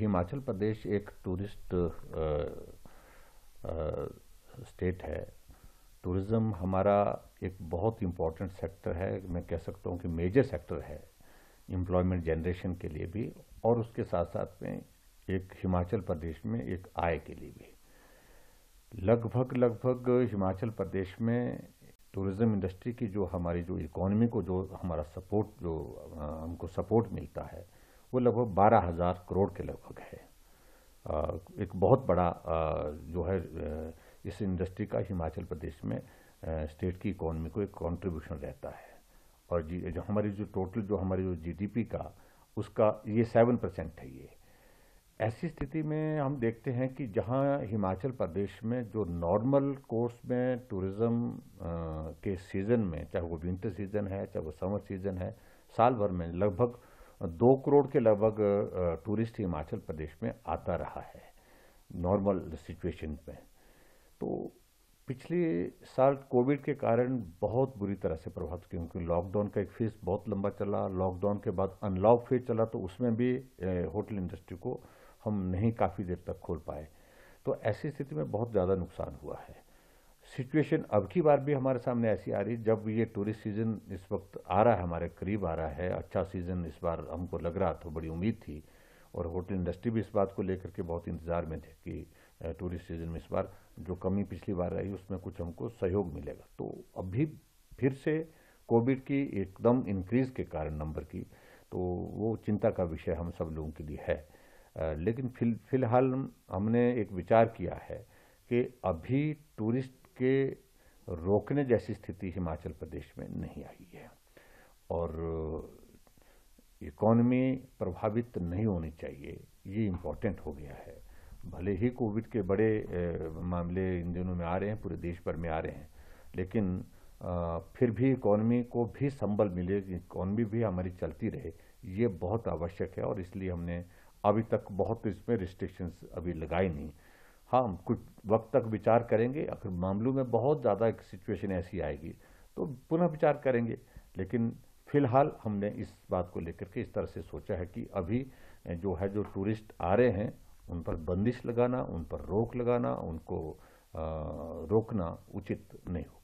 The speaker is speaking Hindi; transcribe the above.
हिमाचल प्रदेश एक टूरिस्ट स्टेट है टूरिज़्म हमारा एक बहुत इम्पॉर्टेंट सेक्टर है मैं कह सकता हूँ कि मेजर सेक्टर है एम्प्लॉयमेंट जनरेशन के लिए भी और उसके साथ साथ में एक हिमाचल प्रदेश में एक आय के लिए भी लगभग लगभग हिमाचल प्रदेश में टूरिज़्म इंडस्ट्री की जो हमारी जो इकोनॉमी को जो हमारा सपोर्ट जो हमको सपोर्ट मिलता है वो लगभग बारह हज़ार करोड़ के लगभग है एक बहुत बड़ा जो है इस इंडस्ट्री का हिमाचल प्रदेश में स्टेट की इकोनॉमी को एक कंट्रीब्यूशन रहता है और जी जो हमारी जो टोटल जो हमारी जो जीडीपी का उसका ये सेवन परसेंट है ये ऐसी स्थिति में हम देखते हैं कि जहाँ हिमाचल प्रदेश में जो नॉर्मल कोर्स में टूरिज़्म के सीज़न में चाहे वो विंटर सीज़न है चाहे वो समर सीज़न है साल भर में लगभग दो करोड़ के लगभग टूरिस्ट हिमाचल प्रदेश में आता रहा है नॉर्मल सिचुएशन में तो पिछले साल कोविड के कारण बहुत बुरी तरह से प्रभावित क्योंकि लॉकडाउन का एक फेज बहुत लंबा चला लॉकडाउन के बाद अनलॉक फेज चला तो उसमें भी होटल इंडस्ट्री को हम नहीं काफ़ी देर तक खोल पाए तो ऐसी स्थिति में बहुत ज़्यादा नुकसान हुआ है सिचुएशन अब की बार भी हमारे सामने ऐसी आ रही है जब ये टूरिस्ट सीज़न इस वक्त आ रहा है हमारे करीब आ रहा है अच्छा सीज़न इस बार हमको लग रहा था बड़ी उम्मीद थी और होटल इंडस्ट्री भी इस बात को लेकर के बहुत इंतज़ार में थे कि टूरिस्ट सीज़न में इस बार जो कमी पिछली बार रही उसमें कुछ हमको सहयोग मिलेगा तो अभी फिर से कोविड की एकदम इंक्रीज़ के कारण नंबर की तो वो चिंता का विषय हम सब लोगों के लिए है लेकिन फिलहाल हमने एक विचार किया है कि अभी टूरिस्ट रुकने जैसी स्थिति हिमाचल प्रदेश में नहीं आई है और इकोनमी प्रभावित नहीं होनी चाहिए ये इम्पोर्टेंट हो गया है भले ही कोविड के बड़े मामले इन दिनों में आ रहे हैं पूरे देश भर में आ रहे हैं लेकिन फिर भी इकोनॉमी को भी संबल मिले इकोनॉमी भी हमारी चलती रहे ये बहुत आवश्यक है और इसलिए हमने अभी तक बहुत इसमें रिस्ट्रिक्शंस अभी लगाए नहीं हाँ हम कुछ वक्त तक विचार करेंगे अगर मामलों में बहुत ज़्यादा एक सिचुएशन ऐसी आएगी तो पुनः विचार करेंगे लेकिन फिलहाल हमने इस बात को लेकर के इस तरह से सोचा है कि अभी जो है जो टूरिस्ट आ रहे हैं उन पर बंदिश लगाना उन पर रोक लगाना उनको आ, रोकना उचित नहीं हो